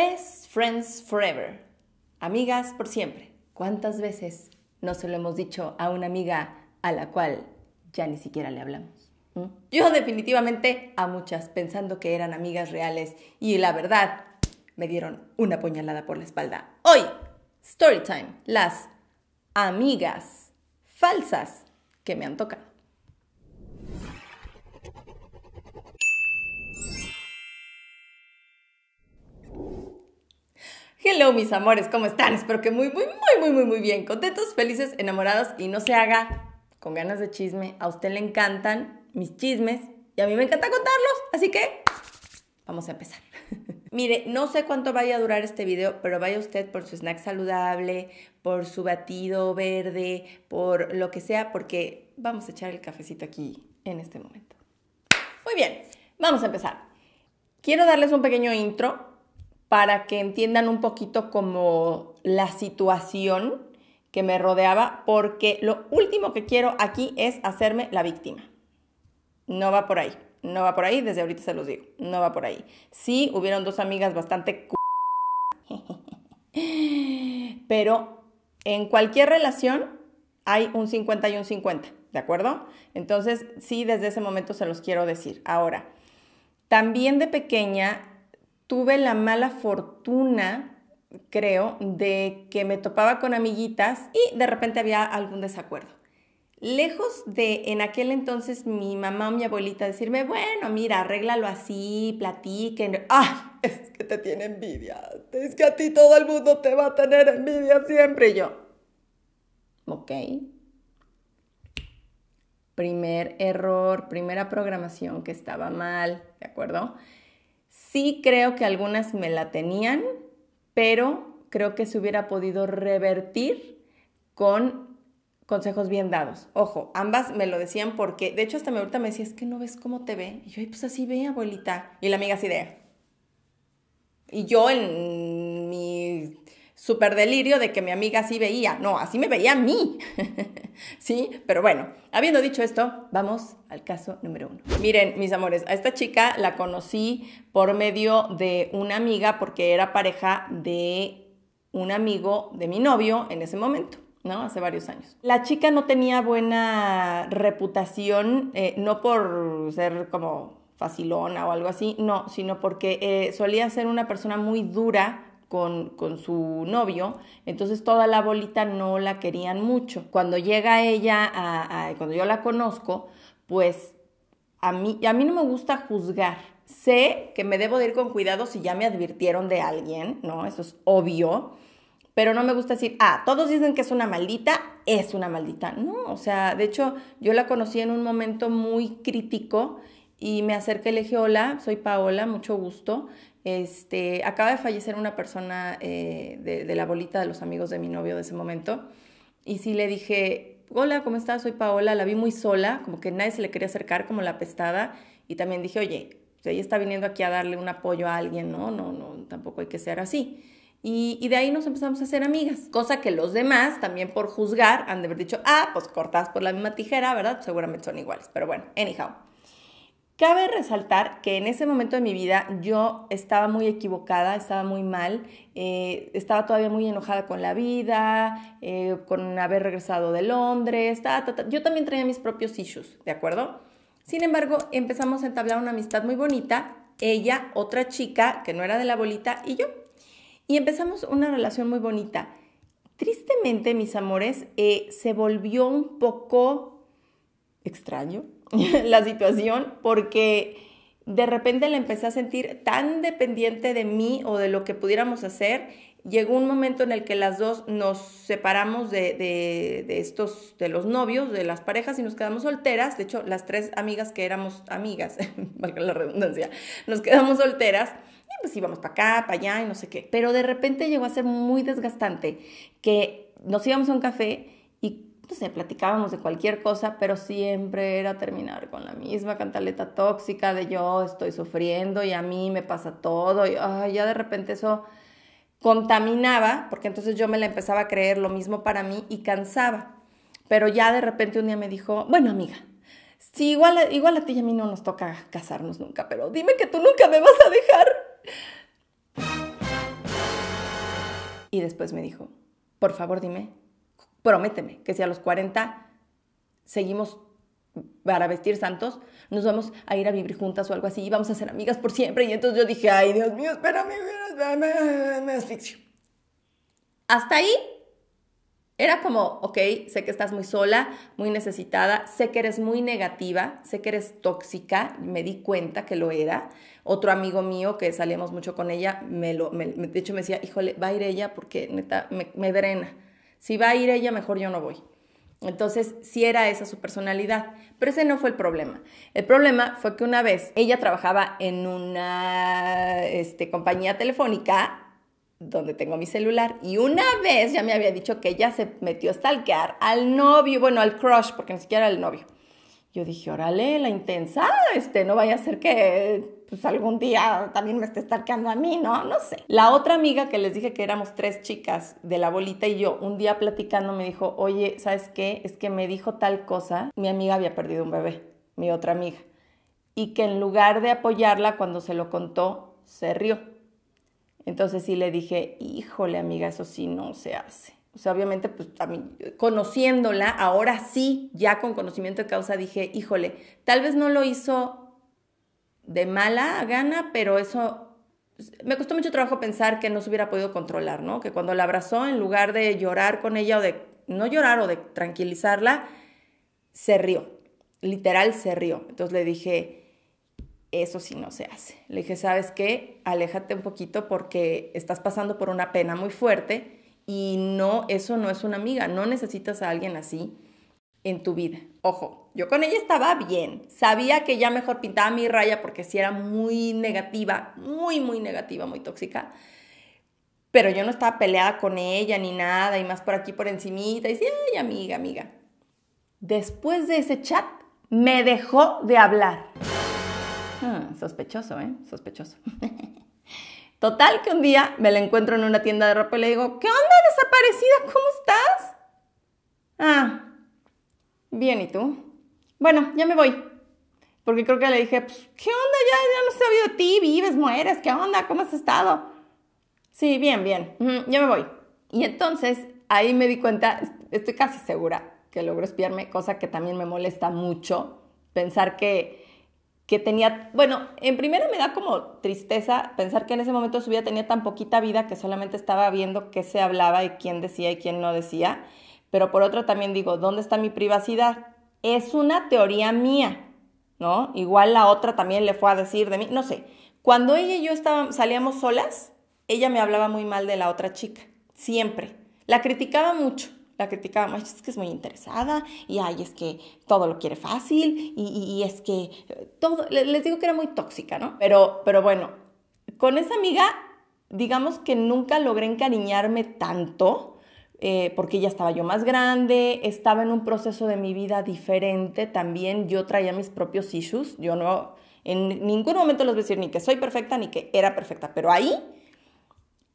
Best Friends Forever. Amigas por siempre. ¿Cuántas veces no se lo hemos dicho a una amiga a la cual ya ni siquiera le hablamos? ¿Mm? Yo definitivamente a muchas pensando que eran amigas reales y la verdad me dieron una puñalada por la espalda. Hoy, story time, las amigas falsas que me han tocado. Hello mis amores, ¿cómo están? Espero que muy, muy, muy, muy, muy, muy bien. Contentos, felices, enamorados y no se haga con ganas de chisme. A usted le encantan mis chismes y a mí me encanta contarlos, así que vamos a empezar. Mire, no sé cuánto vaya a durar este video, pero vaya usted por su snack saludable, por su batido verde, por lo que sea, porque vamos a echar el cafecito aquí en este momento. Muy bien, vamos a empezar. Quiero darles un pequeño intro para que entiendan un poquito como la situación que me rodeaba, porque lo último que quiero aquí es hacerme la víctima. No va por ahí, no va por ahí, desde ahorita se los digo, no va por ahí. Sí, hubieron dos amigas bastante... Pero en cualquier relación hay un 50 y un 50, ¿de acuerdo? Entonces, sí, desde ese momento se los quiero decir. Ahora, también de pequeña tuve la mala fortuna, creo, de que me topaba con amiguitas y de repente había algún desacuerdo. Lejos de en aquel entonces mi mamá o mi abuelita decirme, bueno, mira, arréglalo así, platiquen. ¡Ah! Es que te tiene envidia. Es que a ti todo el mundo te va a tener envidia siempre. Y yo, ok. Primer error, primera programación que estaba mal, ¿de acuerdo? Sí creo que algunas me la tenían, pero creo que se hubiera podido revertir con consejos bien dados. Ojo, ambas me lo decían porque, de hecho, hasta ahorita me decía, es que no ves cómo te ve. Y yo, pues así ve, abuelita. Y la amiga así de... Y yo en mi Super delirio de que mi amiga así veía. No, así me veía a mí. ¿Sí? Pero bueno, habiendo dicho esto, vamos al caso número uno. Miren, mis amores, a esta chica la conocí por medio de una amiga porque era pareja de un amigo de mi novio en ese momento. ¿no? Hace varios años. La chica no tenía buena reputación, eh, no por ser como facilona o algo así, no, sino porque eh, solía ser una persona muy dura con, su novio, entonces toda la bolita no la querían mucho. Cuando llega ella, a, cuando yo la conozco, pues a mí, a mí no me gusta juzgar. Sé que me debo de ir con cuidado si ya me advirtieron de alguien, ¿no? Eso es obvio pero no me gusta decir, ah, todos dicen que es una maldita, es una maldita. No, o sea, de hecho, yo la conocí en un momento muy crítico y me acerqué y le dije, hola, soy Paola, mucho gusto. Este, acaba de fallecer una persona eh, de, la bolita de los amigos de mi novio de ese momento. Y sí le dije, hola, ¿cómo estás? Soy Paola. La vi muy sola, como que nadie se le quería acercar, como la pestada. Y también dije, oye, pues, ella está viniendo aquí a darle un apoyo a alguien, ¿no? No, no, tampoco hay que ser así. Y, y, de ahí nos empezamos a hacer amigas, cosa que los demás, también por juzgar, han de haber dicho, ah, pues cortadas por la misma tijera, ¿verdad? Seguramente son iguales, pero bueno, anyhow. Cabe resaltar que en ese momento de mi vida yo estaba muy equivocada, estaba muy mal, eh, estaba todavía muy enojada con la vida, eh, con haber regresado de Londres, yo también traía mis propios issues, ¿de acuerdo? Sin embargo, empezamos a entablar una amistad muy bonita, ella, otra chica que no era de la bolita y yo. Y empezamos una relación muy bonita. Tristemente, mis amores, eh, se volvió un poco extraño, la situación porque de repente la empecé a sentir tan dependiente de mí o de lo que pudiéramos hacer. Llegó un momento en el que las dos nos separamos de, de, de estos, de los novios, de las parejas y nos quedamos solteras. De hecho, las tres amigas que éramos amigas, valga la redundancia, nos quedamos solteras y pues íbamos para acá, para allá y no sé qué. Pero de repente llegó a ser muy desgastante que nos íbamos a un café entonces platicábamos de cualquier cosa, pero siempre era terminar con la misma cantaleta tóxica de yo estoy sufriendo y a mí me pasa todo, y ya de repente eso contaminaba, porque entonces yo me la empezaba a creer lo mismo para mí y cansaba. Pero ya de repente un día me dijo, bueno amiga, sí, igual, igual a ti y a mí no nos toca casarnos nunca, pero dime que tú nunca me vas a dejar. Y después me dijo, por favor dime prométeme que si a los 40 seguimos para vestir santos, nos vamos a ir a vivir juntas o algo así y vamos a ser amigas por siempre. Y entonces yo dije, ay Dios mío, espérame, espérame, me asfixio. Hasta ahí era como, ok, sé que estás muy sola, muy necesitada, sé que eres muy negativa, sé que eres tóxica, me di cuenta que lo era. Otro amigo mío que salíamos mucho con ella, me lo, de hecho me decía, híjole, va a ir ella porque neta, me, me drena si va a ir ella, mejor yo no voy. Entonces, si era esa su personalidad, pero ese no fue el problema. El problema fue que una vez ella trabajaba en una este, compañía telefónica donde tengo mi celular y una vez ya me había dicho que ella se metió a stalkear al novio, bueno, al crush, porque ni siquiera era el novio. Yo dije, órale, la intensa, este, no vaya a ser que pues algún día también me esté estarqueando a mí, ¿no? No sé. La otra amiga que les dije que éramos tres chicas de la bolita y yo, un día platicando me dijo, oye, ¿sabes qué? Es que me dijo tal cosa, mi amiga había perdido un bebé, mi otra amiga, y que en lugar de apoyarla cuando se lo contó, se rió. Entonces sí le dije, híjole amiga, eso sí no se hace. O sea, obviamente, pues a mí, conociéndola, ahora sí, ya con conocimiento de causa, dije, híjole, tal vez no lo hizo de mala gana, pero eso pues, me costó mucho trabajo pensar que no se hubiera podido controlar, ¿no? Que cuando la abrazó, en lugar de llorar con ella o de no llorar o de tranquilizarla, se rió, literal se rió. Entonces le dije, eso sí no se hace. Le dije, ¿sabes qué? Aléjate un poquito porque estás pasando por una pena muy fuerte y no, eso no es una amiga, no necesitas a alguien así en tu vida. Ojo, yo con ella estaba bien, sabía que ya mejor pintaba mi raya porque si sí era muy negativa, muy, muy negativa, muy tóxica. Pero yo no estaba peleada con ella ni nada, y más por aquí por encimita, y sí, ay, amiga, amiga. Después de ese chat, me dejó de hablar. Ah, sospechoso, ¿eh? Sospechoso. Total que un día me la encuentro en una tienda de ropa y le digo, ¿qué onda desaparecida? ¿Cómo estás? Ah, bien, ¿y tú? Bueno, ya me voy. Porque creo que le dije, pues, ¿qué onda? Ya, ya no sabía de ti, vives, mueres, ¿qué onda? ¿Cómo has estado? Sí, bien, bien, ya me voy. Y entonces ahí me di cuenta, estoy casi segura que logró espiarme, cosa que también me molesta mucho, pensar que que tenía, bueno, en primera me da como tristeza pensar que en ese momento su vida tenía tan poquita vida que solamente estaba viendo qué se hablaba y quién decía y quién no decía, pero por otra también digo, ¿dónde está mi privacidad? Es una teoría mía, ¿no? Igual la otra también le fue a decir de mí, no sé. Cuando ella y yo estábamos, salíamos solas, ella me hablaba muy mal de la otra chica, siempre. La criticaba mucho la criticábamos, es que es muy interesada y ay, es que todo lo quiere fácil y, es que eh, todo, les digo que era muy tóxica, ¿no? Pero, pero bueno, con esa amiga, digamos que nunca logré encariñarme tanto. Eh, porque ya estaba yo más grande, estaba en un proceso de mi vida diferente también, yo traía mis propios issues, yo no, en ningún momento les voy a decir ni que soy perfecta ni que era perfecta, pero ahí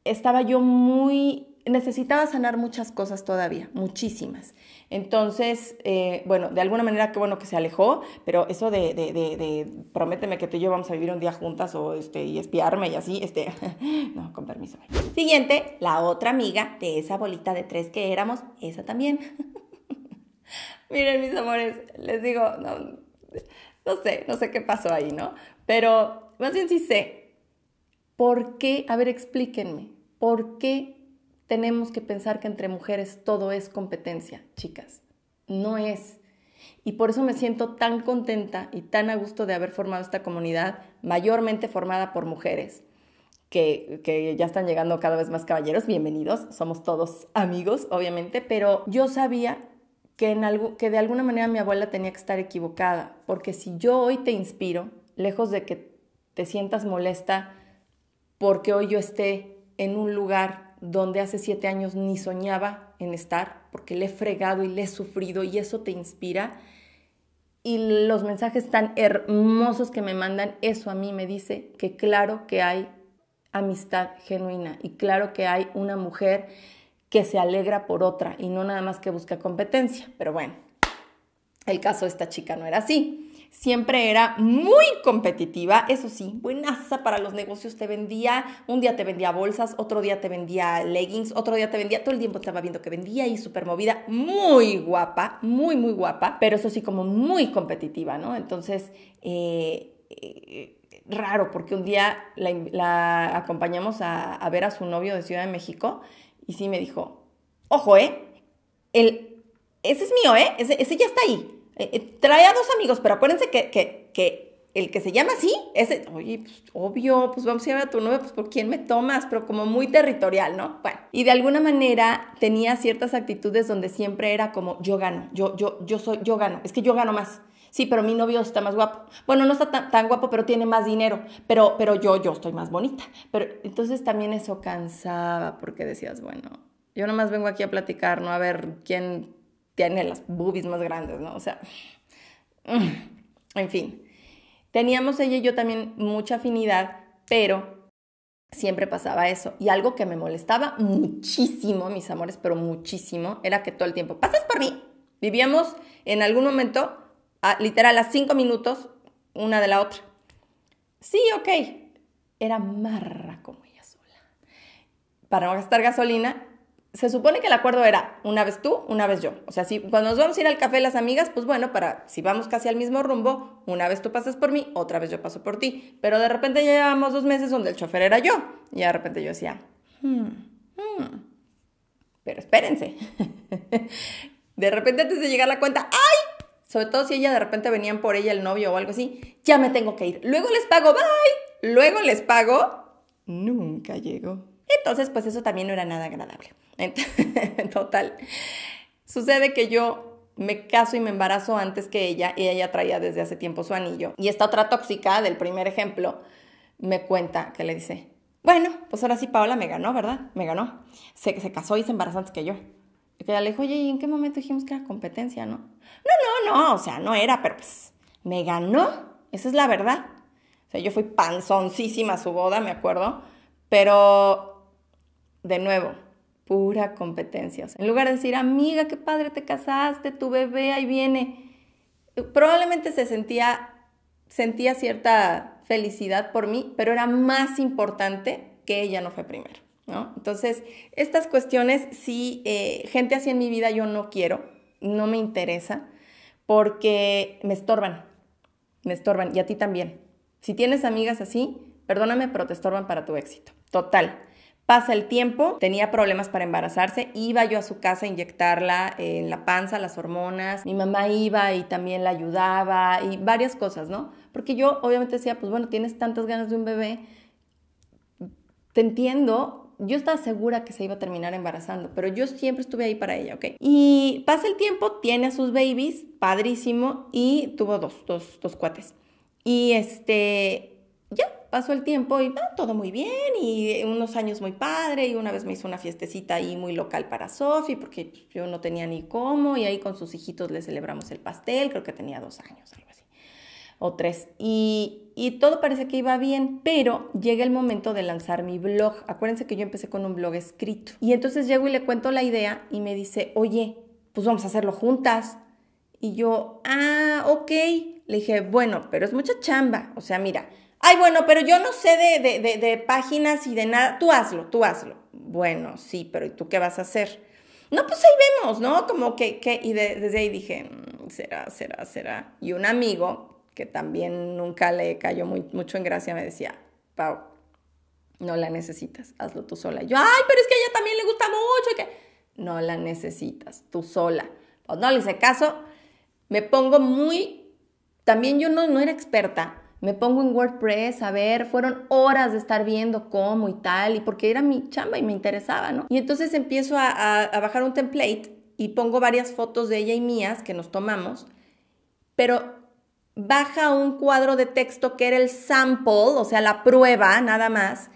estaba yo muy necesitaba sanar muchas cosas todavía, muchísimas. Entonces, eh, bueno, de alguna manera qué bueno que se alejó, pero eso de, prométeme que tú y yo vamos a vivir un día juntas o este, y espiarme y así, este, no, con permiso. Siguiente, la otra amiga de esa bolita de tres que éramos, esa también. Miren, mis amores, les digo, no, no sé, no sé qué pasó ahí, ¿no? Pero más bien sí sé. ¿Por qué? A ver, explíquenme. ¿Por qué tenemos que pensar que entre mujeres todo es competencia, chicas. No es. Y por eso me siento tan contenta y tan a gusto de haber formado esta comunidad, mayormente formada por mujeres, que, ya están llegando cada vez más caballeros. Bienvenidos, somos todos amigos, obviamente, pero yo sabía que, en algo, que de alguna manera mi abuela tenía que estar equivocada, porque si yo hoy te inspiro, lejos de que te sientas molesta porque hoy yo esté en un lugar donde hace siete años ni soñaba en estar, porque le he fregado y le he sufrido y eso te inspira. Y los mensajes tan hermosos que me mandan, eso a mí me dice que claro que hay amistad genuina y claro que hay una mujer que se alegra por otra y no nada más que busca competencia. Pero bueno, el caso de esta chica no era así siempre era muy competitiva, eso sí, buenaza para los negocios, te vendía, un día te vendía bolsas, otro día te vendía leggings, otro día te vendía, todo el tiempo estaba viendo que vendía y súper movida, muy guapa, muy, muy guapa, pero eso sí como muy competitiva, ¿no? Entonces, eh, eh, raro, porque un día la, acompañamos a, ver a su novio de Ciudad de México y sí me dijo, ojo, ¿eh? El, ese es mío, ¿eh? ese, ya está ahí. Eh, eh, trae a dos amigos, pero acuérdense que, el que se llama así, ese, oye, pues, obvio, pues vamos a ir a tu novia, pues por quién me tomas, pero como muy territorial, ¿no? Bueno, y de alguna manera tenía ciertas actitudes donde siempre era como, yo gano, yo, yo, yo soy, yo gano, es que yo gano más. Sí, pero mi novio está más guapo. Bueno, no está tan, guapo, pero tiene más dinero. Pero, pero yo, yo estoy más bonita. Pero entonces también eso cansaba porque decías, bueno, yo nomás vengo aquí a platicar, no a ver quién tiene las boobies más grandes, ¿no? O sea, mm, en fin. Teníamos ella y yo también mucha afinidad, pero siempre pasaba eso. Y algo que me molestaba muchísimo, mis amores, pero muchísimo, era que todo el tiempo, pasas por mí. Vivíamos en algún momento, a, literal, a cinco minutos una de la otra. Sí, ok. Era marra como ella sola. Para no gastar gasolina, se supone que el acuerdo era una vez tú, una vez yo. O sea, si cuando nos vamos a ir al café las amigas, pues bueno, para si vamos casi al mismo rumbo, una vez tú pasas por mí, otra vez yo paso por ti. Pero de repente ya llevamos dos meses donde el chofer era yo. Y de repente yo decía, hmm, hmm. pero espérense. de repente antes de llegar la cuenta, ¡ay! Sobre todo si ella de repente venían por ella el novio o algo así, ya me tengo que ir. Luego les pago, bye. Luego les pago. Nunca llegó. Entonces, pues eso también no era nada agradable. En total. Sucede que yo me caso y me embarazo antes que ella y ella traía desde hace tiempo su anillo. Y esta otra tóxica del primer ejemplo me cuenta que le dice, bueno, pues ahora sí Paola me ganó, ¿verdad? Me ganó. Se, se casó y se embarazó antes que yo. Y que ella le dijo, oye, ¿y en qué momento dijimos que era competencia, no? No, no, no, o sea, no era, pero pues me ganó, esa es la verdad. O sea, yo fui panzoncísima a su boda, me acuerdo, pero de nuevo, pura competencia. en lugar de decir, amiga, qué padre te casaste, tu bebé ahí viene, probablemente se sentía, sentía cierta felicidad por mí, pero era más importante que ella no fue primero. ¿no? Entonces, estas cuestiones, si eh, gente así en mi vida yo no quiero, no me interesa, porque me estorban, me estorban, y a ti también. Si tienes amigas así, perdóname, pero te estorban para tu éxito. Total, Pasa el tiempo, tenía problemas para embarazarse, iba yo a su casa a inyectarla en la panza, las hormonas, mi mamá iba y también la ayudaba y varias cosas, ¿no? Porque yo obviamente decía, pues bueno, tienes tantas ganas de un bebé, te entiendo, yo estaba segura que se iba a terminar embarazando, pero yo siempre estuve ahí para ella, ¿ok? Y pasa el tiempo, tiene a sus babies, padrísimo, y tuvo dos, dos, dos cuates. Y este, ya, pasó el tiempo y ah, todo muy bien y unos años muy padre y una vez me hizo una fiestecita ahí muy local para Sofi porque yo no tenía ni cómo y ahí con sus hijitos le celebramos el pastel, creo que tenía dos años, algo así, o tres. Y, y todo parece que iba bien, pero llega el momento de lanzar mi blog. Acuérdense que yo empecé con un blog escrito y entonces llego y le cuento la idea y me dice, oye, pues vamos a hacerlo juntas. Y yo, ah, ok. Le dije, bueno, pero es mucha chamba. O sea, mira, Ay, bueno, pero yo no sé de, páginas y de nada. Tú hazlo, tú hazlo. Bueno, sí, pero ¿y tú qué vas a hacer? No, pues ahí vemos, ¿no? Como que, que y desde ahí dije, mm, será, será, será. Y un amigo, que también nunca le cayó muy, mucho en gracia, me decía, Pau, no la necesitas, hazlo tú sola. yo, ay, pero es que a ella también le gusta mucho. que... No la necesitas, tú sola. Pues no le hice caso, me pongo muy, también yo no, no era experta, me pongo en WordPress a ver, fueron horas de estar viendo cómo y tal, y porque era mi chamba y me interesaba, ¿no? Y entonces empiezo a, bajar un template y pongo varias fotos de ella y mías que nos tomamos, pero baja un cuadro de texto que era el sample, o sea, la prueba nada más,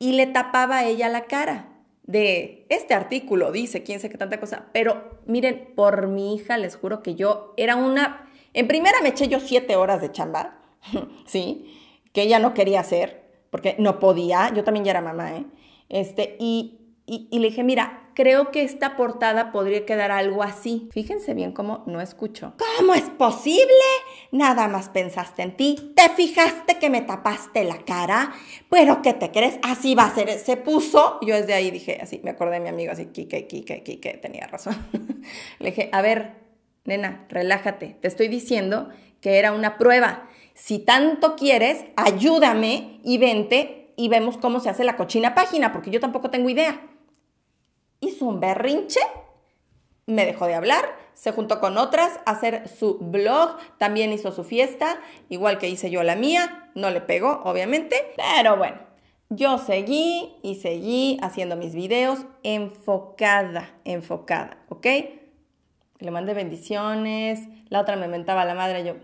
y le tapaba a ella la cara de este artículo, dice quién sé qué tanta cosa, pero miren, por mi hija les juro que yo era una, en primera me eché yo siete horas de chamba, ¿sí? Que ella no quería hacer, porque no podía, yo también ya era mamá, ¿eh? Este, y, y, le dije, mira, creo que esta portada podría quedar algo así. Fíjense bien cómo no escucho. ¿Cómo es posible? Nada más pensaste en ti. ¿Te fijaste que me tapaste la cara? ¿Pero qué te crees? Así va a ser. Se puso. Yo desde ahí dije, así, me acordé de mi amigo, así, Kike, Kike, Kike, tenía razón. Le dije, a ver, nena, relájate. Te estoy diciendo que era una prueba si tanto quieres, ayúdame y vente y vemos cómo se hace la cochina página, porque yo tampoco tengo idea. Hizo un berrinche, me dejó de hablar, se juntó con otras a hacer su blog, también hizo su fiesta, igual que hice yo la mía, no le pegó, obviamente, pero bueno, yo seguí y seguí haciendo mis videos enfocada, enfocada, ¿ok? Le mandé bendiciones, la otra me mentaba la madre, yo,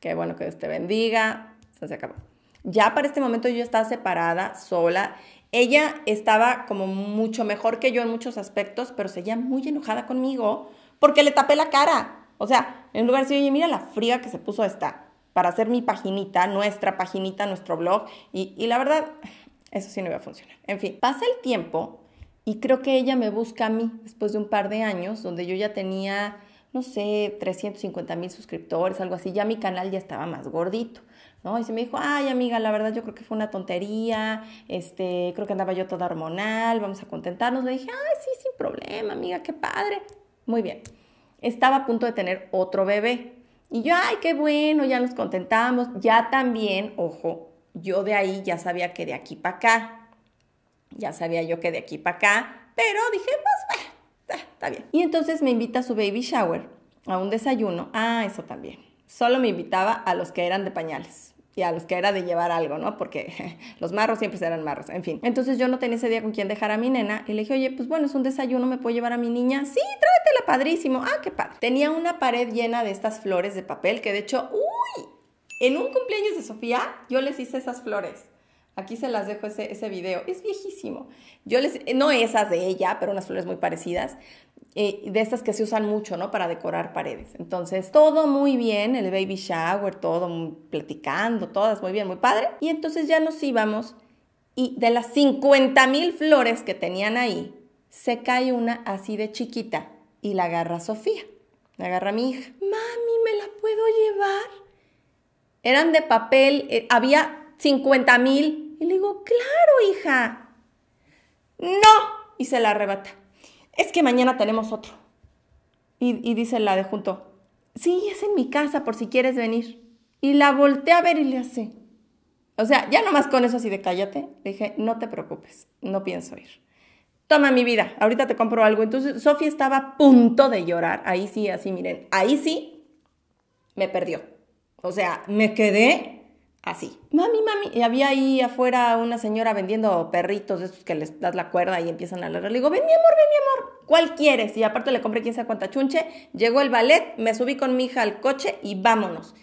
Qué bueno que Dios te bendiga. se acabó. Ya para este momento yo estaba separada, sola. Ella estaba como mucho mejor que yo en muchos aspectos, pero seguía muy enojada conmigo porque le tapé la cara. O sea, en lugar de decir, oye, mira la fría que se puso esta para hacer mi paginita, nuestra paginita, nuestro blog. Y, y la verdad, eso sí no iba a funcionar. En fin, pasa el tiempo y creo que ella me busca a mí después de un par de años, donde yo ya tenía no sé, 350 mil suscriptores, algo así, ya mi canal ya estaba más gordito, ¿no? Y se me dijo, ay amiga, la verdad yo creo que fue una tontería, este, creo que andaba yo toda hormonal, vamos a contentarnos. Le dije, ay, sí, sin problema, amiga, qué padre. Muy bien. Estaba a punto de tener otro bebé. Y yo, ay, qué bueno, ya nos contentamos. Ya también, ojo, yo de ahí ya sabía que de aquí para acá, ya sabía yo que de aquí para acá, pero dije, pues, Ah, está bien. Y entonces me invita a su baby shower, a un desayuno. Ah, eso también. Solo me invitaba a los que eran de pañales y a los que era de llevar algo, ¿no? Porque los marros siempre serán marros, en fin. Entonces yo no tenía ese día con quién dejar a mi nena y le dije, oye, pues bueno, es un desayuno, ¿me puedo llevar a mi niña? Sí, tráetela, padrísimo. Ah, qué padre. Tenía una pared llena de estas flores de papel que de hecho, uy, en un cumpleaños de Sofía yo les hice esas flores. Aquí se las dejo ese, video. Es viejísimo. Yo les, no esas de ella, pero unas flores muy parecidas. Eh, de estas que se usan mucho, ¿no? Para decorar paredes. Entonces, todo muy bien, el baby shower, todo platicando, todas muy bien, muy padre. Y entonces ya nos íbamos y de las 50 mil flores que tenían ahí, se cae una así de chiquita y la agarra Sofía, la agarra mi hija. Mami, ¿me la puedo llevar? Eran de papel, eh, había 50 mil y le digo, claro, hija. No. Y se la arrebata. Es que mañana tenemos otro. Y, dice la de junto, sí, es en mi casa por si quieres venir. Y la voltea a ver y le hace. O sea, ya nomás con eso así de cállate, le dije, no te preocupes, no pienso ir. Toma mi vida, ahorita te compro algo. Entonces, Sofía estaba a punto de llorar. Ahí sí, así, miren, ahí sí me perdió. O sea, me quedé Así. Mami, mami. Y había ahí afuera una señora vendiendo perritos, de estos que les das la cuerda y empiezan a hablar. Le digo, ven mi amor, ven mi amor. ¿Cuál quieres? Y aparte le compré quién sabe cuánta chunche. Llegó el ballet, me subí con mi hija al coche y vámonos.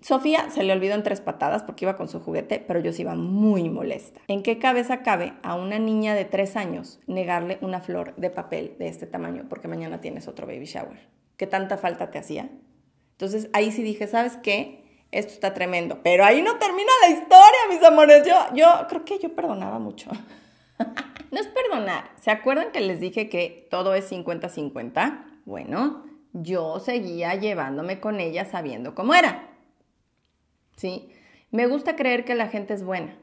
Sofía se le olvidó en tres patadas porque iba con su juguete, pero yo sí iba muy molesta. ¿En qué cabeza cabe a una niña de tres años negarle una flor de papel de este tamaño porque mañana tienes otro baby shower? ¿Qué tanta falta te hacía? Entonces ahí sí dije, ¿sabes qué? Esto está tremendo. Pero ahí no termina la historia, mis amores. Yo, yo creo que yo perdonaba mucho. no es perdonar. ¿Se acuerdan que les dije que todo es 50-50? Bueno, yo seguía llevándome con ella sabiendo cómo era. ¿Sí? Me gusta creer que la gente es buena.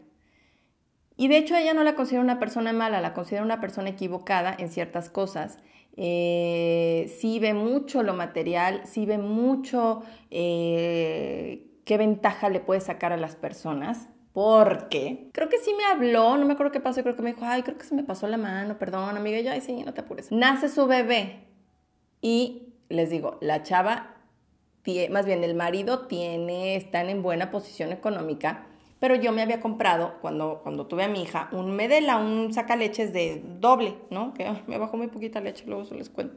Y de hecho ella no la considera una persona mala, la considera una persona equivocada en ciertas cosas. Eh, sí ve mucho lo material, sí ve mucho eh, qué ventaja le puede sacar a las personas. Porque creo que sí me habló, no me acuerdo qué pasó, creo que me dijo, ay, creo que se me pasó la mano, perdón, amiga, ya yo, ay, sí, no te apures. Nace su bebé y les digo, la chava, más bien el marido tiene, están en buena posición económica, pero yo me había comprado, cuando, cuando tuve a mi hija, un Medela, un sacaleches de doble, ¿no? Que me bajó muy poquita leche, luego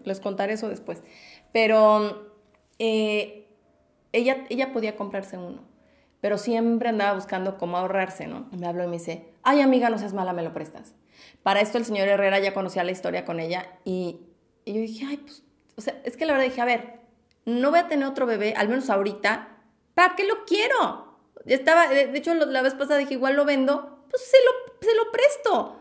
les, contaré eso después. Pero eh, ella, ella podía comprarse uno, pero siempre andaba buscando cómo ahorrarse, ¿no? Me habló y me dice, ay amiga, no seas mala, me lo prestas. Para esto el señor Herrera ya conocía la historia con ella y, yo dije, ay, pues, o sea, es que la verdad dije, a ver, no voy a tener otro bebé, al menos ahorita, ¿para qué lo quiero? Estaba, de, hecho, la vez pasada dije, igual lo vendo, pues se lo, se lo presto.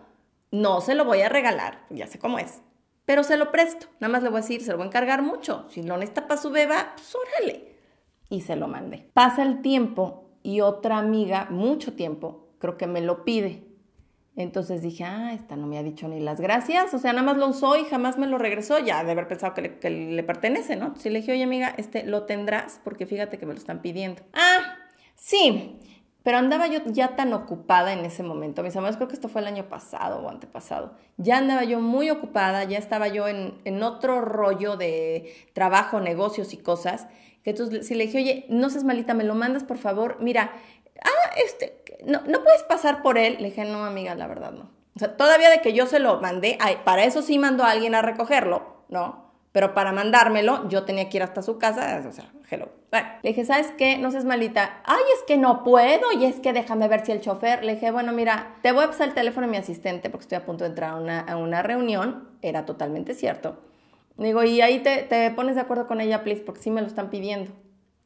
No se lo voy a regalar, ya sé cómo es, pero se lo presto. Nada más le voy a decir, se lo voy a encargar mucho. Si lo necesita para su beba, pues órale y se lo mandé. Pasa el tiempo y otra amiga, mucho tiempo, creo que me lo pide. Entonces dije, ah, esta no me ha dicho ni las gracias, o sea, nada más lo usó y jamás me lo regresó, ya de haber pensado que le, pertenece, ¿no? Si le dije, oye amiga, este lo tendrás porque fíjate que me lo están pidiendo. Ah, sí, pero andaba yo ya tan ocupada en ese momento, mis amores, creo que esto fue el año pasado o antepasado, ya andaba yo muy ocupada, ya estaba yo en, en otro rollo de trabajo, negocios y cosas, que tú, si le dije, oye, no seas malita, me lo mandas, por favor, mira, ah, este, no, puedes pasar por él. Le dije, no, amiga, la verdad no. O sea, todavía de que yo se lo mandé, para eso sí mandó a alguien a recogerlo, ¿no? Pero para mandármelo, yo tenía que ir hasta su casa, o sea, hello. Bueno, le dije, ¿sabes qué? No seas malita. Ay, es que no puedo y es que déjame ver si el chofer. Le dije, bueno, mira, te voy a pasar el teléfono a mi asistente porque estoy a punto de entrar a una, a una reunión. Era totalmente cierto. Digo, y ahí te, te pones de acuerdo con ella, please, porque sí me lo están pidiendo.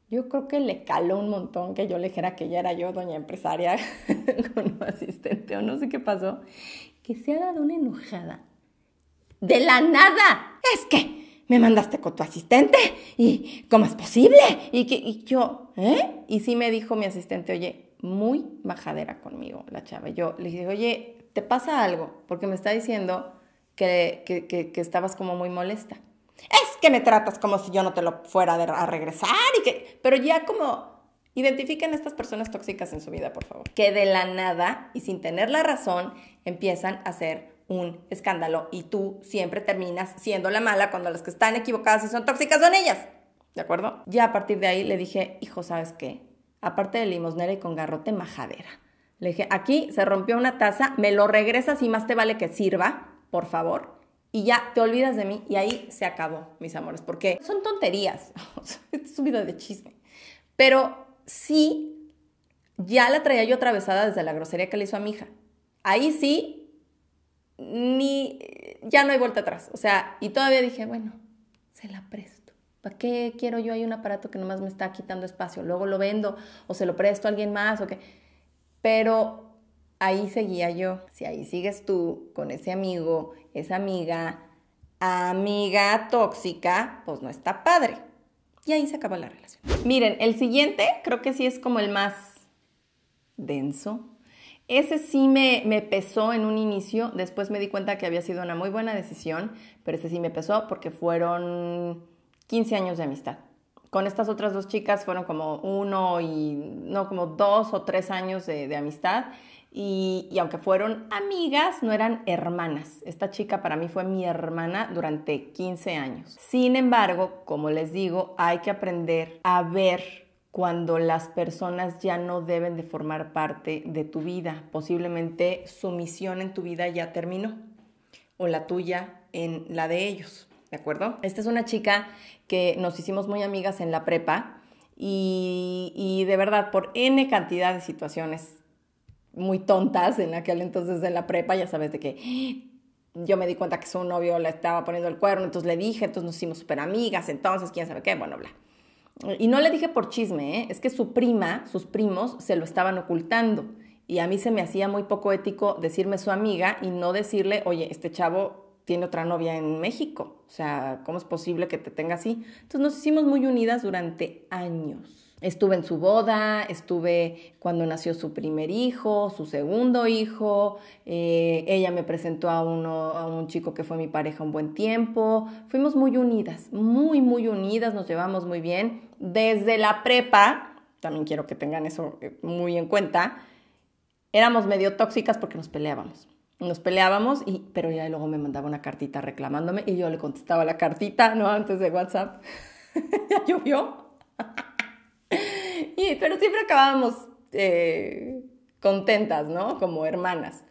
Yo creo que le caló un montón que yo le dijera que ya era yo doña empresaria con un asistente o no sé qué pasó, que se ha dado una enojada. De la nada. Es que me mandaste con tu asistente y ¿cómo es posible? Y, que, y yo, ¿eh? Y sí me dijo mi asistente, oye, muy majadera conmigo la chava. Yo le dije, oye, ¿te pasa algo? Porque me está diciendo que, estabas como muy molesta. Es que me tratas como si yo no te lo fuera a regresar y que... Pero ya como Identifiquen estas personas tóxicas en su vida, por favor. Que de la nada y sin tener la razón empiezan a hacer un escándalo y tú siempre terminas siendo la mala cuando las que están equivocadas y son tóxicas son ellas. ¿De acuerdo? Ya a partir de ahí le dije, hijo, ¿sabes qué? Aparte de limosnera y con garrote majadera. Le dije, aquí se rompió una taza, me lo regresas y más te vale que sirva por favor, y ya te olvidas de mí y ahí se acabó, mis amores, porque son tonterías, es un video de chisme, pero sí, ya la traía yo atravesada desde la grosería que le hizo a mi hija. Ahí sí, ni, ya no hay vuelta atrás, o sea, y todavía dije, bueno, se la presto. ¿Para qué quiero yo Hay un aparato que nomás me está quitando espacio? Luego lo vendo o se lo presto a alguien más o qué. Pero ahí seguía yo. Si ahí sigues tú con ese amigo, esa amiga, amiga tóxica, pues no está padre. Y ahí se acaba la relación. Miren, el siguiente creo que sí es como el más denso. Ese sí me, pesó en un inicio, después me di cuenta que había sido una muy buena decisión, pero ese sí me pesó porque fueron 15 años de amistad. Con estas otras dos chicas fueron como uno y no como dos o tres años de amistad y, aunque fueron amigas, no eran hermanas. Esta chica para mí fue mi hermana durante 15 años. Sin embargo, como les digo, hay que aprender a ver cuando las personas ya no deben de formar parte de tu vida. Posiblemente su misión en tu vida ya terminó o la tuya en la de ellos. ¿De acuerdo? Esta es una chica que nos hicimos muy amigas en la prepa y de verdad por N cantidad de situaciones muy tontas en aquel entonces de la prepa, ya sabes, de que yo me di cuenta que su novio le estaba poniendo el cuerno, entonces le dije, entonces nos hicimos súper amigas, entonces quién sabe qué, bueno, bla. Y no le dije por chisme, ¿eh? es que su prima, sus primos, se lo estaban ocultando. Y a mí se me hacía muy poco ético decirme su amiga y no decirle, oye, este chavo tiene otra novia en México. O sea, ¿cómo es posible que te tenga así? Entonces nos hicimos muy unidas durante años Estuve en su boda, estuve cuando nació su primer hijo, su segundo hijo, eh, ella me presentó a, uno, a un chico que fue mi pareja un buen tiempo, fuimos muy unidas, muy, muy unidas, nos llevamos muy bien desde la prepa, también quiero que tengan eso eh, muy en cuenta, éramos medio tóxicas porque nos peleábamos. Nos peleábamos, y, pero ya luego me mandaba una cartita reclamándome y yo le contestaba la cartita, ¿no? Antes de WhatsApp. ya llovió. Y, pero siempre acabábamos eh, contentas, ¿no? Como hermanas.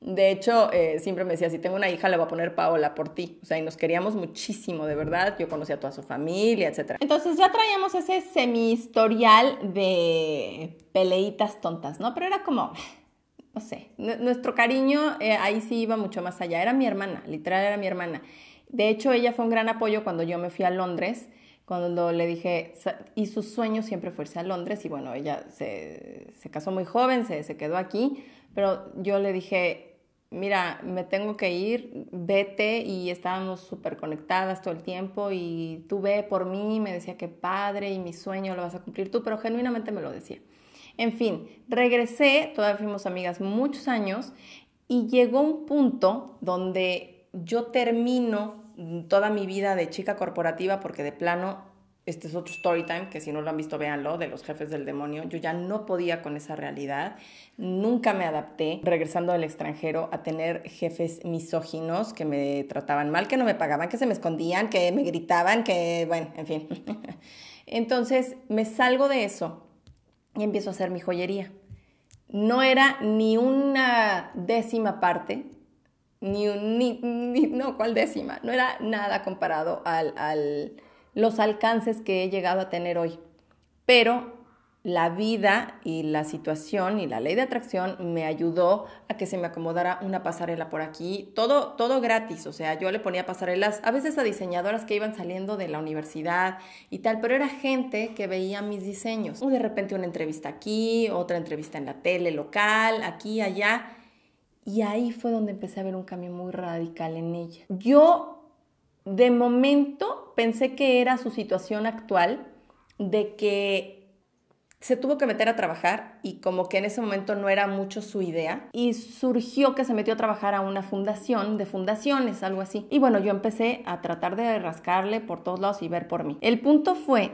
De hecho, eh, siempre me decía, si tengo una hija, le voy a poner Paola por ti. O sea, y nos queríamos muchísimo, de verdad. Yo conocía a toda su familia, etc. Entonces ya traíamos ese semi-historial de peleitas tontas, ¿no? Pero era como, no sé, nuestro cariño eh, ahí sí iba mucho más allá. Era mi hermana, literal era mi hermana. De hecho, ella fue un gran apoyo cuando yo me fui a Londres cuando le dije, y su sueño siempre fue irse a Londres, y bueno, ella se, se casó muy joven, se, se, quedó aquí, pero yo le dije, mira, me tengo que ir, vete, y estábamos súper conectadas todo el tiempo, y tú ve por mí, me decía que padre, y mi sueño lo vas a cumplir tú, pero genuinamente me lo decía. En fin, regresé, todavía fuimos amigas muchos años, y llegó un punto donde yo termino toda mi vida de chica corporativa, porque de plano, este es otro story time, que si no lo han visto, véanlo, de los jefes del demonio, yo ya no podía con esa realidad, nunca me adapté, regresando al extranjero, a tener jefes misóginos que me trataban mal, que no me pagaban, que se me escondían, que me gritaban, que, bueno, en fin. Entonces me salgo de eso y empiezo a hacer mi joyería. No era ni una décima parte ni un, ni, no, ¿cuál décima? No era nada comparado a al, los alcances que he llegado a tener hoy. Pero la vida y la situación y la ley de atracción me ayudó a que se me acomodara una pasarela por aquí, todo, todo gratis, o sea, yo le ponía pasarelas a veces a diseñadoras que iban saliendo de la universidad y tal, pero era gente que veía mis diseños. de repente una entrevista aquí, otra entrevista en la tele local, aquí, allá y ahí fue donde empecé a ver un cambio muy radical en ella. Yo, de momento, pensé que era su situación actual de que se tuvo que meter a trabajar y como que en ese momento no era mucho su idea y surgió que se metió a trabajar a una fundación de fundaciones, algo así. Y bueno, yo empecé a tratar de rascarle por todos lados y ver por mí. El punto fue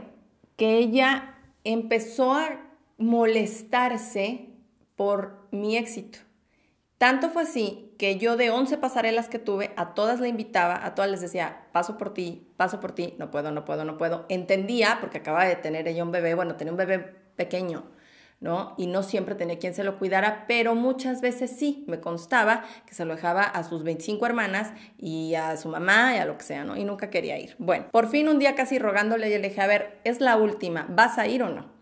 que ella empezó a molestarse por mi éxito. Tanto fue así que yo de 11 pasarelas que tuve, a todas le invitaba, a todas les decía, paso por ti, paso por ti, no puedo, no puedo, no puedo. Entendía, porque acababa de tener ella un bebé, bueno, tenía un bebé pequeño, ¿no? Y no siempre tenía quien se lo cuidara, pero muchas veces sí, me constaba que se lo dejaba a sus 25 hermanas y a su mamá y a lo que sea, ¿no? Y nunca quería ir. Bueno, por fin un día casi rogándole, yo le dije, a ver, es la última, ¿vas a ir o no?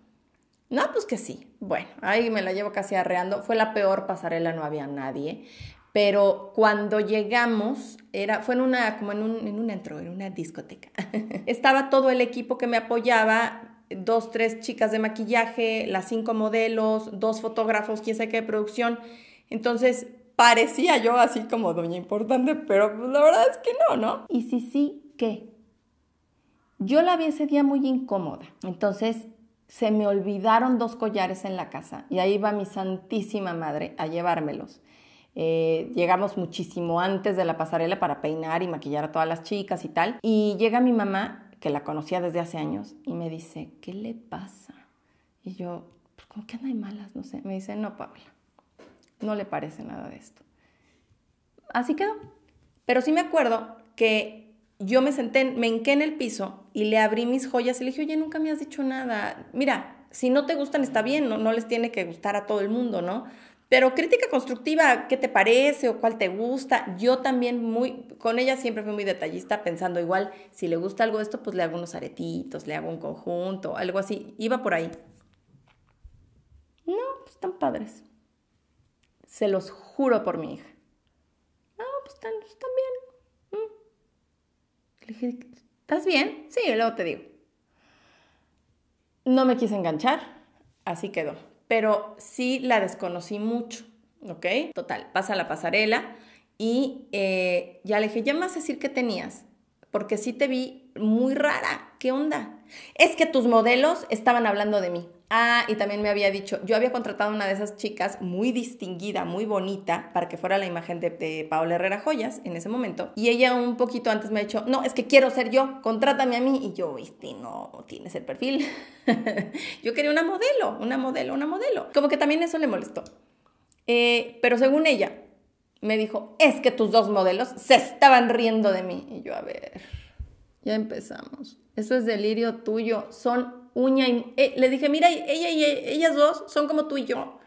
No, pues que sí. Bueno, ahí me la llevo casi arreando. Fue la peor pasarela, no había nadie. Pero cuando llegamos, era, fue en una, como en un, en entro, en una discoteca. Estaba todo el equipo que me apoyaba, dos, tres chicas de maquillaje, las cinco modelos, dos fotógrafos, quién sabe qué de producción. Entonces, parecía yo así como doña importante, pero pues, la verdad es que no, ¿no? Y si sí, ¿qué? Yo la vi ese día muy incómoda. Entonces, se me olvidaron dos collares en la casa y ahí va mi santísima madre a llevármelos. Eh, llegamos muchísimo antes de la pasarela para peinar y maquillar a todas las chicas y tal. Y llega mi mamá, que la conocía desde hace años, y me dice, ¿qué le pasa? Y yo, pues como que anda malas, no sé. Me dice, no, Pablo, no le parece nada de esto. Así quedó. Pero sí me acuerdo que yo me senté, me enqué en el piso y le abrí mis joyas y le dije, oye, nunca me has dicho nada. Mira, si no te gustan está bien, no, no les tiene que gustar a todo el mundo, ¿no? Pero crítica constructiva, ¿qué te parece o cuál te gusta? Yo también muy, con ella siempre fui muy detallista, pensando igual, si le gusta algo de esto, pues le hago unos aretitos, le hago un conjunto, algo así. Iba por ahí. No, pues están padres. Se los juro por mi hija. No, pues están, están bien dije, ¿estás bien? Sí, luego te digo. No me quise enganchar, así quedó. Pero sí la desconocí mucho, ¿ok? Total, pasa la pasarela y eh, ya le dije, ya me vas a decir qué tenías, porque sí te vi muy rara, ¿qué onda? Es que tus modelos estaban hablando de mí. Ah, y también me había dicho, yo había contratado una de esas chicas muy distinguida, muy bonita, para que fuera la imagen de, Paola Herrera Joyas en ese momento. Y ella un poquito antes me ha dicho, no, es que quiero ser yo, contrátame a mí. Y yo, viste, no tienes el perfil. yo quería una modelo, una modelo, una modelo. Como que también eso le molestó. Eh, pero según ella, me dijo, es que tus dos modelos se estaban riendo de mí. Y yo, a ver, ya empezamos. Eso es delirio tuyo. Son uña eh, le dije, mira, ella y e-, ellas dos son como tú y yo.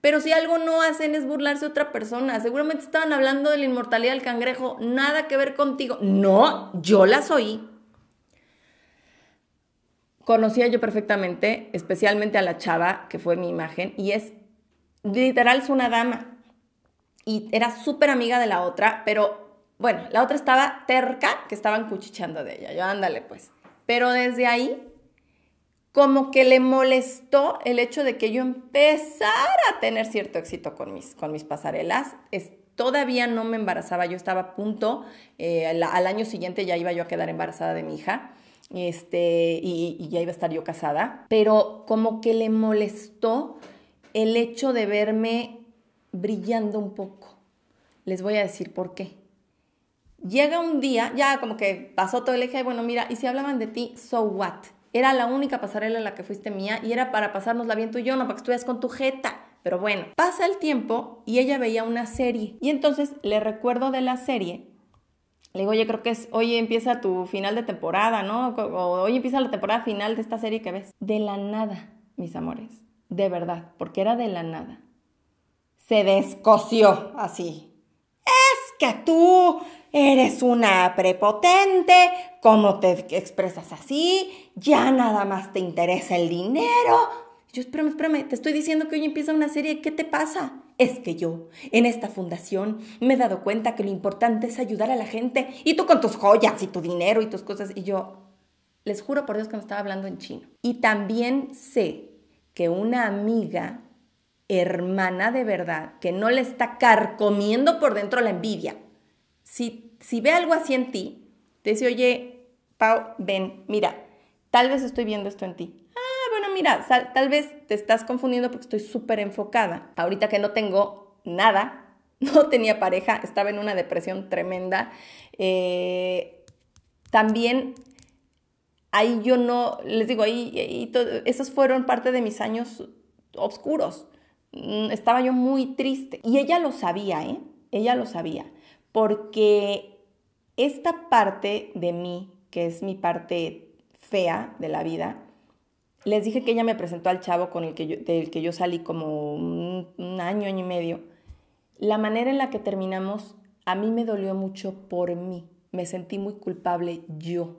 Pero si algo no hacen es burlarse de otra persona. Seguramente estaban hablando de la inmortalidad del cangrejo. Nada que ver contigo. No, yo las oí. Conocía yo perfectamente, especialmente a la chava, que fue mi imagen, y es literal es una dama. Y era súper amiga de la otra, pero bueno, la otra estaba terca, que estaban cuchicheando de ella. Yo ándale pues. Pero desde ahí como que le molestó el hecho de que yo empezara a tener cierto éxito con mis, con mis pasarelas. Es, todavía no me embarazaba, yo estaba a punto, eh, al, año siguiente ya iba yo a quedar embarazada de mi hija. Este, y, y ya iba a estar yo casada, pero como que le molestó el hecho de verme brillando un poco. Les voy a decir por qué. Llega un día, ya como que pasó todo el eje, bueno, mira, y si hablaban de ti, so what? Era la única pasarela en la que fuiste mía y era para pasárnosla bien tú y yo, no para que estuvieras con tu jeta. Pero bueno, pasa el tiempo y ella veía una serie. Y entonces le recuerdo de la serie. Le digo, oye, creo que es, hoy empieza tu final de temporada, ¿no? O hoy empieza la temporada final de esta serie que ves. De la nada, mis amores. De verdad, porque era de la nada. Se descoció así. Es que tú eres una prepotente, ¿cómo te expresas así? Ya nada más te interesa el dinero. Yo, espérame, espérame, te estoy diciendo que hoy empieza una serie, ¿qué te pasa? Es que yo, en esta fundación, me he dado cuenta que lo importante es ayudar a la gente, y tú con tus joyas y tu dinero y tus cosas, y yo, les juro por Dios que me estaba hablando en chino. Y también sé que una amiga hermana de verdad, que no le está carcomiendo por dentro la envidia, si, ve algo así en ti, te dice, oye, Pau, ven, mira, tal vez estoy viendo esto en ti. Ah, bueno, mira, tal vez te estás confundiendo porque estoy súper enfocada. Ahorita que no tengo nada, no tenía pareja, estaba en una depresión tremenda. Eh, también ahí yo no, les digo, ahí, esas esos fueron parte de mis años oscuros. Mm, estaba yo muy triste. Y ella lo sabía, ¿eh? Ella lo sabía porque esta parte de mí, que es mi parte fea de la vida, les dije que ella me presentó al chavo con el que yo, del que yo salí como un, año, año y medio. La manera en la que terminamos a mí me dolió mucho por mí. Me sentí muy culpable yo.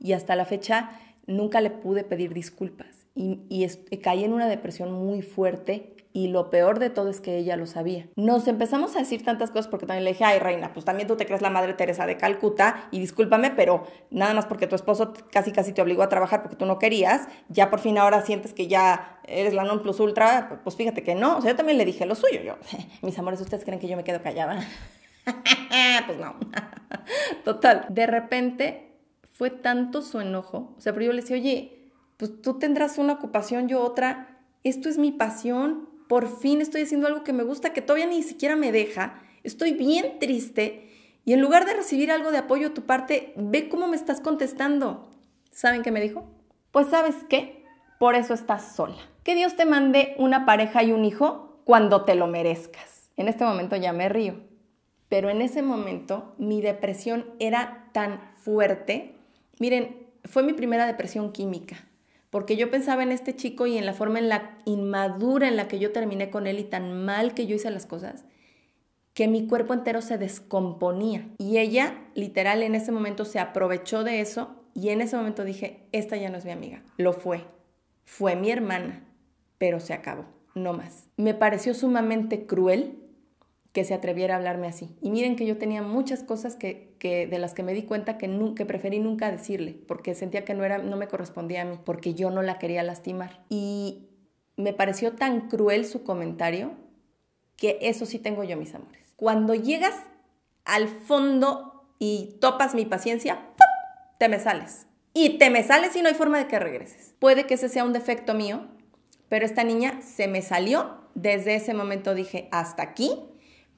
Y hasta la fecha nunca le pude pedir disculpas. y caí en una depresión muy fuerte y lo peor de todo es que ella lo sabía. Nos empezamos a decir tantas cosas porque también le dije, ay reina, pues también tú te crees la madre Teresa de Calcuta y discúlpame, pero nada más porque tu esposo casi casi te obligó a trabajar porque tú no querías, ya por fin ahora sientes que ya eres la non plus ultra, pues fíjate que no, o sea, yo también le dije lo suyo, yo, mis amores, ¿ustedes creen que yo me quedo callada? pues no. Total, de repente fue tanto su enojo, o sea, pero yo le decía, oye, pues tú tendrás una ocupación, yo otra, esto es mi pasión, por fin estoy haciendo algo que me gusta, que todavía ni siquiera me deja, estoy bien triste y en lugar de recibir algo de apoyo de tu parte, ve cómo me estás contestando. ¿Saben qué me dijo? Pues sabes qué, por eso estás sola. Que Dios te mande una pareja y un hijo cuando te lo merezcas. En este momento ya me río, pero en ese momento mi depresión era tan fuerte. Miren, fue mi primera depresión química porque yo pensaba en este chico y en la forma en la inmadura en la que yo terminé con él y tan mal que yo hice las cosas, que mi cuerpo entero se descomponía. Y ella, literal, en ese momento se aprovechó de eso y en ese momento dije, esta ya no es mi amiga, lo fue, fue mi hermana, pero se acabó, no más. Me pareció sumamente cruel que se atreviera a hablarme así. Y miren que yo tenía muchas cosas que, de las que me di cuenta que, preferí nunca decirle, porque sentía que no, era, no me correspondía a mí, porque yo no la quería lastimar. Y me pareció tan cruel su comentario que eso sí tengo yo, mis amores. Cuando llegas al fondo y topas mi paciencia, te me sales. Y te me sales y no hay forma de que regreses. Puede que ese sea un defecto mío, pero esta niña se me salió. Desde ese momento dije, hasta aquí,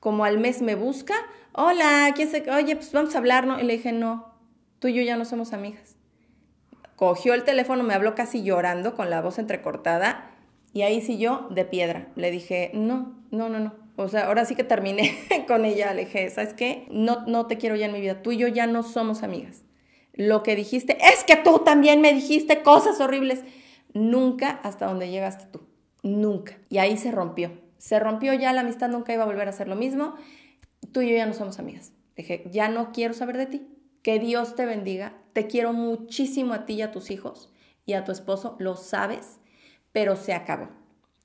como al mes me busca, hola, ¿quién se... oye, pues vamos a hablar, ¿no? Y le dije, no, tú y yo ya no somos amigas. Cogió el teléfono, me habló casi llorando, con la voz entrecortada, y ahí sí yo, de piedra, le dije, no, no, no, no. O sea, ahora sí que terminé con ella, le dije, ¿sabes qué? No, no te quiero ya en mi vida, tú y yo ya no somos amigas. Lo que dijiste es que tú también me dijiste cosas horribles. Nunca hasta donde llegaste tú, nunca. Y ahí se rompió se rompió ya la amistad, nunca iba a volver a ser lo mismo, tú y yo ya no somos amigas. Dije, ya no quiero saber de ti, que Dios te bendiga, te quiero muchísimo a ti y a tus hijos y a tu esposo, lo sabes, pero se acabó.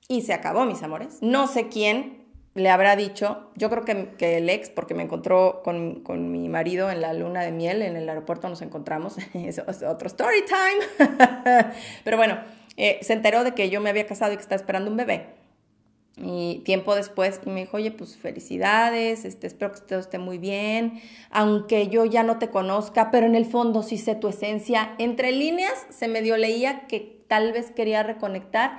Y se acabó, mis amores. No sé quién le habrá dicho, yo creo que, el ex, porque me encontró con, mi marido en la luna de miel, en el aeropuerto nos encontramos, es, otro story time, pero bueno, eh, se enteró de que yo me había casado y que estaba esperando un bebé y tiempo después, me dijo, oye, pues felicidades, este, espero que todo esté muy bien, aunque yo ya no te conozca, pero en el fondo sí sé tu esencia. Entre líneas se me dio leía que tal vez quería reconectar,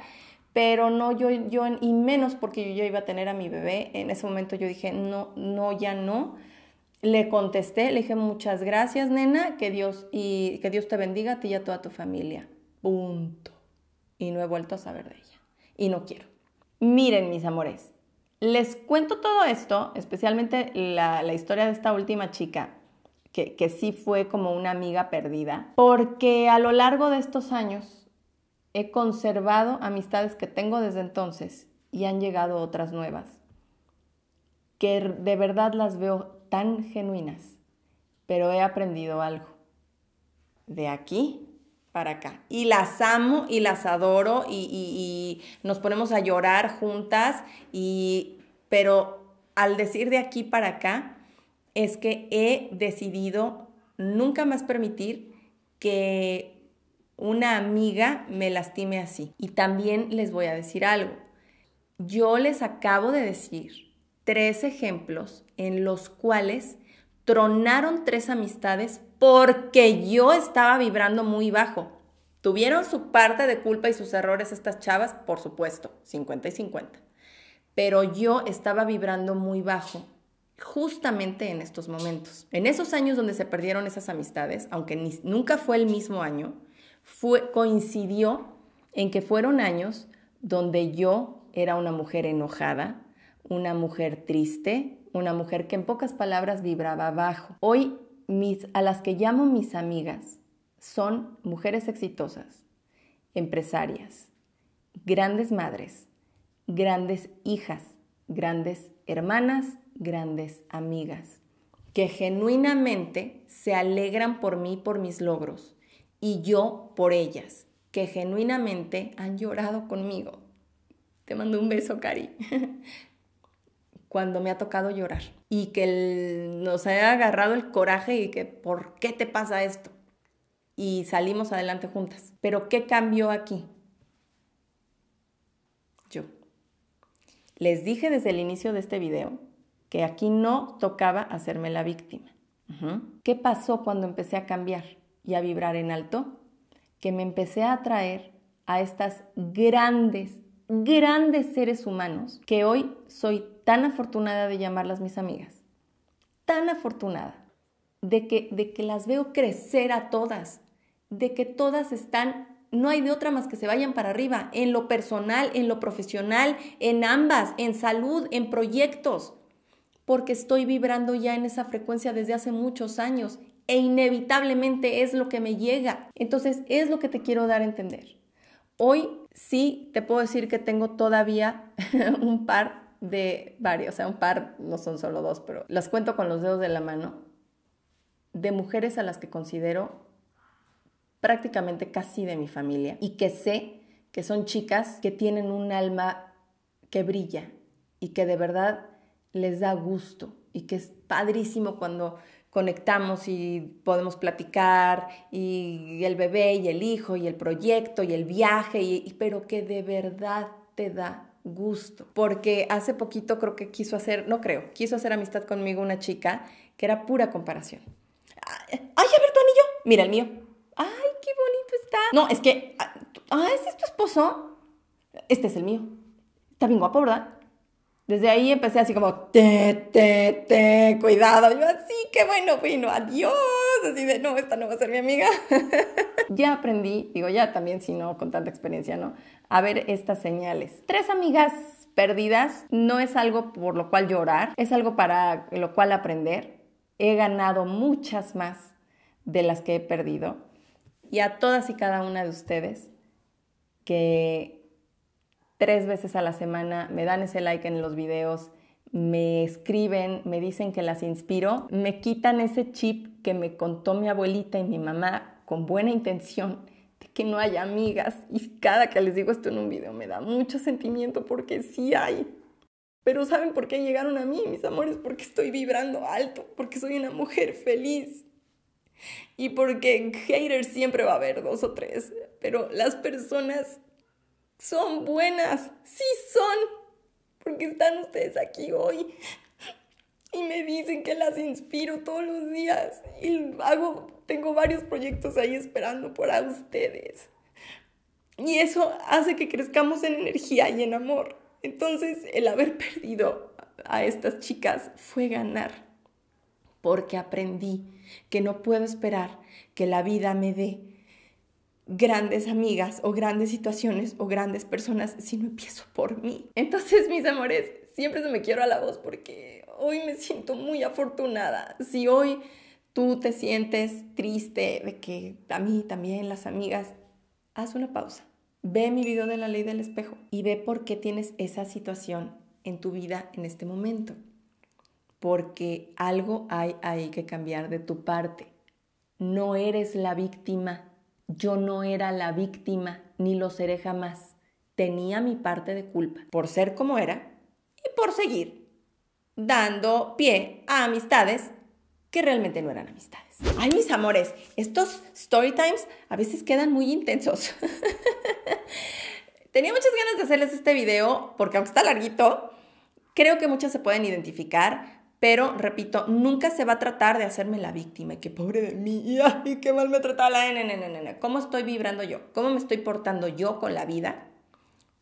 pero no yo, yo, y menos porque yo iba a tener a mi bebé. En ese momento yo dije, no, no, ya no. Le contesté, le dije, muchas gracias, nena, que Dios, y que Dios te bendiga a ti y a toda tu familia. Punto. Y no he vuelto a saber de ella. Y no quiero. Miren, mis amores, les cuento todo esto, especialmente la, historia de esta última chica, que, que sí fue como una amiga perdida, porque a lo largo de estos años he conservado amistades que tengo desde entonces y han llegado otras nuevas, que de verdad las veo tan genuinas, pero he aprendido algo. De aquí acá. Y las amo y las adoro y, nos ponemos a llorar juntas, y, pero al decir de aquí para acá es que he decidido nunca más permitir que una amiga me lastime así. Y también les voy a decir algo. Yo les acabo de decir tres ejemplos en los cuales tronaron tres amistades porque yo estaba vibrando muy bajo. ¿Tuvieron su parte de culpa y sus errores estas chavas? Por supuesto, 50 y 50. Pero yo estaba vibrando muy bajo justamente en estos momentos. En esos años donde se perdieron esas amistades, aunque nunca fue el mismo año, fue, coincidió en que fueron años donde yo era una mujer enojada, una mujer triste, una mujer que en pocas palabras vibraba bajo. Hoy a las que llamo mis amigas son mujeres exitosas, empresarias, grandes madres, grandes hijas, grandes hermanas, grandes amigas, que genuinamente se alegran por mí, por mis logros, y yo por ellas, que genuinamente han llorado conmigo. Te mando un beso, Cari. cuando me ha tocado llorar y que nos ha agarrado el coraje y que ¿por qué te pasa esto? Y salimos adelante juntas. Pero ¿qué cambió aquí? Yo. Les dije desde el inicio de este video que aquí no tocaba hacerme la víctima. ¿Qué pasó cuando empecé a cambiar y a vibrar en alto? Que me empecé a atraer a estas grandes, grandes seres humanos que hoy soy tan afortunada de llamarlas mis amigas, tan afortunada de que, de que las veo crecer a todas, de que todas están, no hay de otra más que se vayan para arriba, en lo personal, en lo profesional, en ambas, en salud, en proyectos, porque estoy vibrando ya en esa frecuencia desde hace muchos años e inevitablemente es lo que me llega. Entonces es lo que te quiero dar a entender. Hoy sí te puedo decir que tengo todavía un par de varios, o sea, un par, no son solo dos, pero las cuento con los dedos de la mano, de mujeres a las que considero prácticamente casi de mi familia y que sé que son chicas que tienen un alma que brilla y que de verdad les da gusto y que es padrísimo cuando conectamos y podemos platicar y el bebé y el hijo y el proyecto y el viaje, y, pero que de verdad te da gusto, porque hace poquito creo que quiso hacer, no creo, quiso hacer amistad conmigo una chica que era pura comparación. Ah, ay, a ver tu anillo, mira el mío. Ay, qué bonito está. No, es que, ah, ah, ese es tu esposo. Este es el mío. Está bien guapo, ¿verdad? Desde ahí empecé así como, te, te, te, cuidado. Yo así, qué bueno, vino, adiós y de, no, esta no va a ser mi amiga. ya aprendí, digo ya también, si no, con tanta experiencia, ¿no? A ver estas señales. Tres amigas perdidas no es algo por lo cual llorar, es algo para lo cual aprender. He ganado muchas más de las que he perdido. Y a todas y cada una de ustedes que tres veces a la semana me dan ese like en los videos, me escriben, me dicen que las inspiro, me quitan ese chip que me contó mi abuelita y mi mamá con buena intención de que no haya amigas. Y cada que les digo esto en un video me da mucho sentimiento porque sí hay. Pero ¿saben por qué llegaron a mí, mis amores? Porque estoy vibrando alto, porque soy una mujer feliz. Y porque haters siempre va a haber dos o tres. Pero las personas son buenas, sí son porque están ustedes aquí hoy y me dicen que las inspiro todos los días y tengo varios proyectos ahí esperando para ustedes. Y eso hace que crezcamos en energía y en amor. Entonces, el haber perdido a estas chicas fue ganar, porque aprendí que no puedo esperar que la vida me dé grandes amigas o grandes situaciones o grandes personas si no empiezo por mí. Entonces, mis amores, siempre se me quiero a la voz porque hoy me siento muy afortunada. Si hoy tú te sientes triste de que a mí también las amigas, haz una pausa. Ve mi video de la ley del espejo y ve por qué tienes esa situación en tu vida en este momento. Porque algo hay ahí que cambiar de tu parte. No eres la víctima yo no era la víctima, ni lo seré jamás. Tenía mi parte de culpa por ser como era y por seguir dando pie a amistades que realmente no eran amistades. Ay, mis amores, estos story times a veces quedan muy intensos. Tenía muchas ganas de hacerles este video porque aunque está larguito, creo que muchas se pueden identificar pero repito, nunca se va a tratar de hacerme la víctima, ¡Qué pobre de mí, y qué mal me trata la nena, cómo estoy vibrando yo, cómo me estoy portando yo con la vida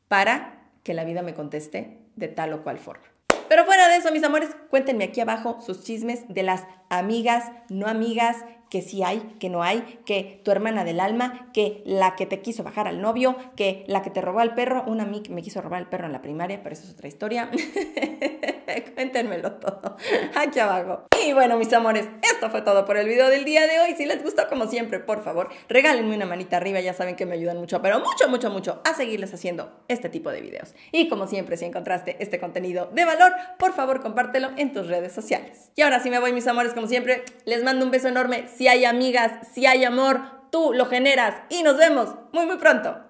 para que la vida me conteste de tal o cual forma. Pero fuera de eso, mis amores, cuéntenme aquí abajo sus chismes de las amigas, no amigas, que sí hay, que no hay, que tu hermana del alma, que la que te quiso bajar al novio, que la que te robó al perro, una mic me quiso robar el perro en la primaria, pero eso es otra historia. Cuéntenmelo todo aquí abajo. Y bueno, mis amores, esto fue todo por el video del día de hoy. Si les gustó, como siempre, por favor, regálenme una manita arriba. Ya saben que me ayudan mucho, pero mucho, mucho, mucho a seguirles haciendo este tipo de videos. Y como siempre, si encontraste este contenido de valor, por favor, compártelo en tus redes sociales. Y ahora sí me voy, mis amores, como siempre, les mando un beso enorme si hay amigas, si hay amor, tú lo generas y nos vemos muy muy pronto.